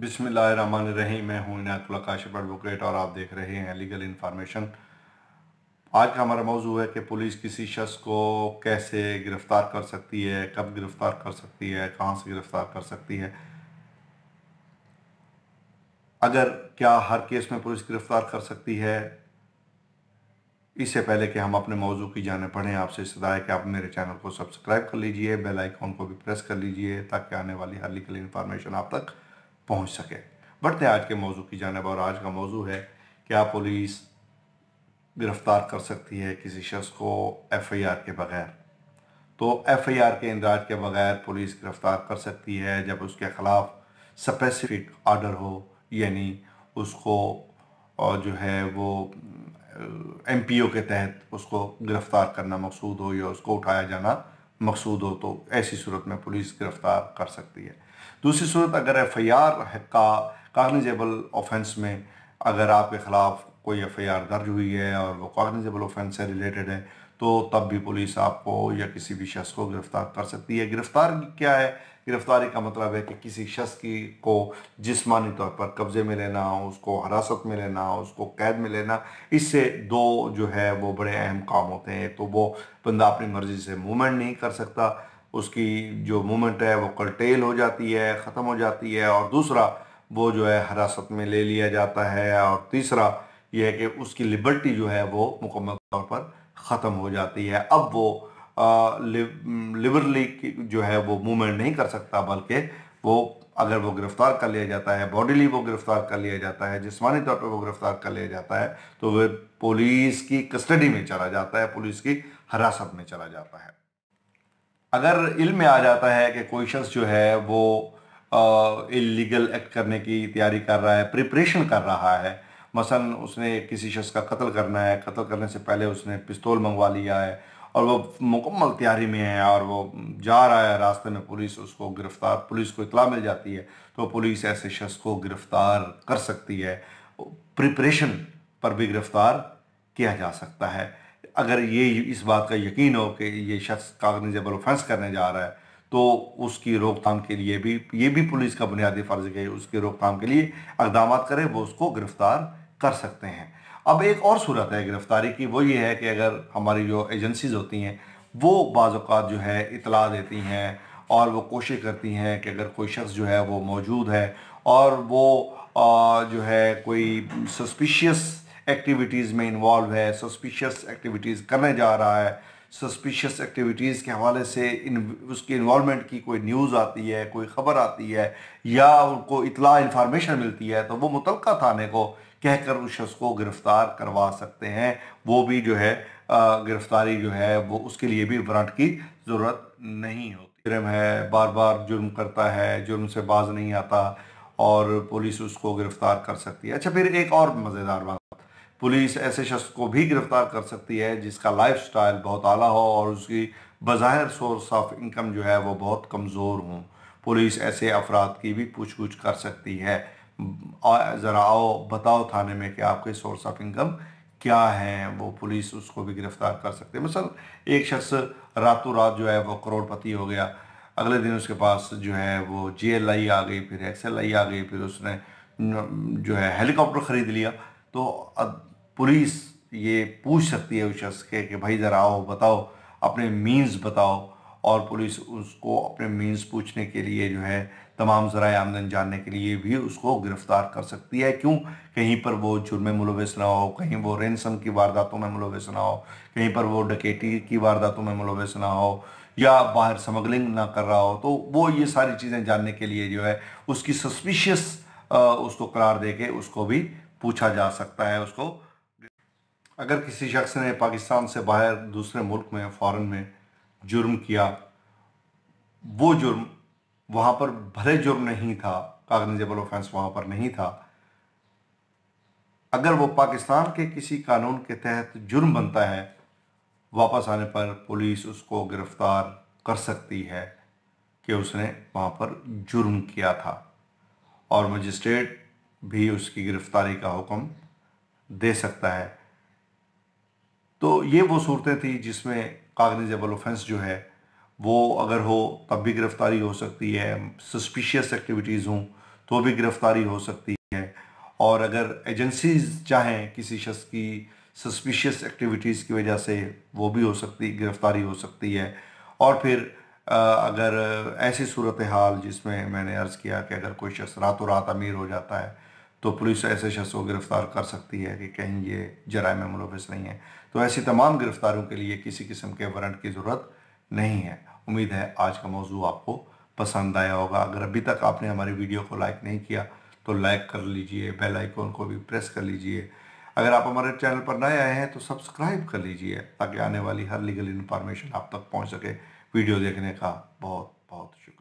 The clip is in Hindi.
बिसमीम मैं हूं इनायतुल्ला काशिफ एडवोकेट और आप देख रहे हैं लीगल इन्फॉर्मेशन आज का हमारा मौजू है कि पुलिस किसी शख्स को कैसे गिरफ़्तार कर सकती है कब गिरफ़्तार कर सकती है कहाँ से गिरफ़्तार कर सकती है अगर क्या हर केस में पुलिस गिरफ़्तार कर सकती है इससे पहले कि हम अपने मौजू की जाने पढ़ें आपसे सदा है कि आप मेरे चैनल को सब्सक्राइब कर लीजिए बेल आइकॉन को भी प्रेस कर लीजिए ताकि आने वाली हर लीगल इन्फॉर्मेशन आप तक पहुंच सके बढ़ते हैं आज के मौजू की जानब और आज का मौजू है क्या पुलिस गिरफ़्तार कर सकती है किसी शख्स को एफ़ आई आर के बगैर तो एफ़ आई आर के इंदराज के बगैर पुलिस गिरफ़्तार कर सकती है जब उसके ख़िलाफ़ स्पेसिफिक आर्डर हो यानी उसको और जो है वो एम पी ओ के तहत उसको गिरफ़्तार करना मकसूद हो या उसको उठाया जाना मकसूद हो तो ऐसी सूरत में पुलिस गिरफ़्तार कर सकती है दूसरी सूरत अगर एफ़ आई आर का कागनीजेबल ऑफेंस में अगर आपके ख़िलाफ़ कोई एफ़ आई आर दर्ज हुई है और वो कागनीजेबल ऑफेंस से रिलेटेड है तो तब भी पुलिस आपको या किसी भी शख्स को गिरफ़्तार कर सकती है गिरफ़्तार क्या है गिरफ़्तारी का मतलब है कि किसी शख्स की को जिसमानी तौर पर कब्ज़े में लेना उसको हरासत में लेना उसको कैद में लेना इससे दो जो है वो बड़े अहम काम होते हैं एक तो वो बंदा अपनी मर्ज़ी से मूवमेंट नहीं कर सकता उसकी जो मूवमेंट है वो कलटेल हो जाती है ख़त्म हो जाती है और दूसरा वो जो है हिरासत में ले लिया जाता है और तीसरा यह है कि उसकी लिबर्टी जो है वो मुकम्मल तौर पर ख़त्म हो जाती है अब वो लिबरली जो है वो मूवमेंट नहीं कर सकता बल्कि वो अगर वो गिरफ़्तार कर लिया जाता है बॉडीली वो गिरफ़्तार कर लिया जाता है जिसमानी तौर पर वो गिरफ़्तार कर लिया जाता है तो वह पुलिस की कस्टडी में चला जाता है पुलिस की हिरासत में चला जाता है अगर इल्म में आ जाता है कि कोई शख्स जो है वो इलीगल एक्ट करने की तैयारी कर रहा है प्रिपरेशन कर रहा है मसलन उसने किसी शख्स का कत्ल करना है कत्ल करने से पहले उसने पिस्तौल मंगवा लिया है और वो मुकम्मल तैयारी में है और वो जा रहा है रास्ते में पुलिस उसको गिरफ्तार पुलिस को इतला मिल जाती है तो पुलिस ऐसे शख्स को गिरफ्तार कर सकती है प्रिपरेशन पर भी गिरफ्तार किया जा सकता है अगर ये इस बात का यकीन हो कि ये शख्स कागनीजेबल ऑफेंस करने जा रहा है तो उसकी रोकथाम के लिए भी ये भी पुलिस का बुनियादी फ़र्ज है उसकी रोकथाम के लिए इकदाम करें वो उसको गिरफ़्तार कर सकते हैं अब एक और सूरत है गिरफ़्तारी की वो ये है कि अगर हमारी जो एजेंसीज़ होती हैं वो बाज़ात जो है इतला देती हैं और वो कोशिश करती हैं कि अगर कोई शख्स जो है वो मौजूद है और वो आ, जो है कोई सस्पिशियस एक्टिविटीज़ में इन्वॉल्व है सस्पिशियस एक्टिविटीज़ करने जा रहा है सस्पिशियस एक्टिविटीज़ के हवाले से इन उसकी इन्वॉलमेंट की कोई न्यूज़ आती है कोई ख़बर आती है या उनको इतला इन्फॉर्मेशन मिलती है तो वो मुतल थाने को कहकर उस शख्स को गिरफ़्तार करवा सकते हैं वो भी जो है गिरफ़्तारी जो है वो उसके लिए भी वारंट की ज़रूरत नहीं होती जुर्म है बार बार जुर्म करता है जुर्म से बाज नहीं आता और पुलिस उसको गिरफ़्तार कर सकती है अच्छा फिर एक और मज़ेदार बात पुलिस ऐसे शख्स को भी गिरफ्तार कर सकती है जिसका लाइफ स्टाइल बहुत आला हो और उसकी बाहर सोर्स ऑफ इनकम जो है वो बहुत कमज़ोर हों पुलिस ऐसे अफराद की भी पूछ गुछ कर सकती है ज़रा आओ बताओ थाने में कि आपके सोर्स ऑफ इनकम क्या हैं वो पुलिस उसको भी गिरफ़्तार कर सकती है मसल एक शख्स रातों रात जो है वो करोड़पति हो गया अगले दिन उसके पास जो है वो जे एल आई आ गई फिर एक्स एल आई आ गई फिर उसने जो है हेलीकॉप्टर ख़रीद लिया तो पुलिस ये पूछ सकती है उस शख्स के कि भाई ज़रा आओ बताओ अपने मीन्स बताओ और पुलिस उसको अपने मीन्स पूछने के लिए जो है तमाम ज़रा आमदन जानने के लिए भी उसको गिरफ़्तार कर सकती है क्यों कहीं पर वो जुर्म मुलविस ना हो कहीं वो रेंसम की वारदातों में मुलविस ना हो कहीं पर वो डकेटी की वारदातों में मुलविस ना हो या बाहर स्मगलिंग ना कर रहा हो तो वो ये सारी चीज़ें जानने के लिए जो है उसकी सस्पिशियस उसको करार दे के उसको भी पूछा जा सकता है उसको अगर किसी शख्स ने पाकिस्तान से बाहर दूसरे मुल्क में फ़ॉरन में जुर्म किया वो जुर्म वहाँ पर भले जुर्म नहीं था कागनजेबल ऑफेंस वहाँ पर नहीं था अगर वो पाकिस्तान के किसी कानून के तहत जुर्म बनता है वापस आने पर पुलिस उसको गिरफ़्तार कर सकती है कि उसने वहाँ पर जुर्म किया था और मजिस्ट्रेट भी उसकी गिरफ़्तारी का हुक्म दे सकता है तो ये वो सूरतें थी जिसमें कागनीजेबल ऑफेंस जो है वो अगर हो तब भी गिरफ़्तारी हो सकती है सस्पिशियस एक्टिविटीज़ हों तो भी गिरफ़्तारी हो सकती है और अगर एजेंसीज चाहें किसी शख्स की सस्पिशियस एक्टिविटीज़ की वजह से वो भी हो सकती गिरफ़्तारी हो सकती है और फिर अगर ऐसी सूरत हाल जिसमें मैंने अर्ज़ किया कि अगर कोई शख्स रातों रात अमीर हो जाता है तो पुलिस ऐसे शख्स को गिरफ़्तार कर सकती है कि कहीं ये जराय में मुलविस नहीं है तो ऐसी तमाम गिरफ़्तारों के लिए किसी किस्म के वारंट की ज़रूरत नहीं है उम्मीद है आज का मौजू आपको पसंद आया होगा अगर अभी तक आपने हमारी वीडियो को लाइक नहीं किया तो लाइक कर लीजिए बेल आइकॉन को भी प्रेस कर लीजिए अगर आप हमारे चैनल पर नए आए हैं तो सब्सक्राइब कर लीजिए ताकि आने वाली हर लीगल इन्फॉर्मेशन आप तक पहुंच सके वीडियो देखने का बहुत बहुत शुक्रिया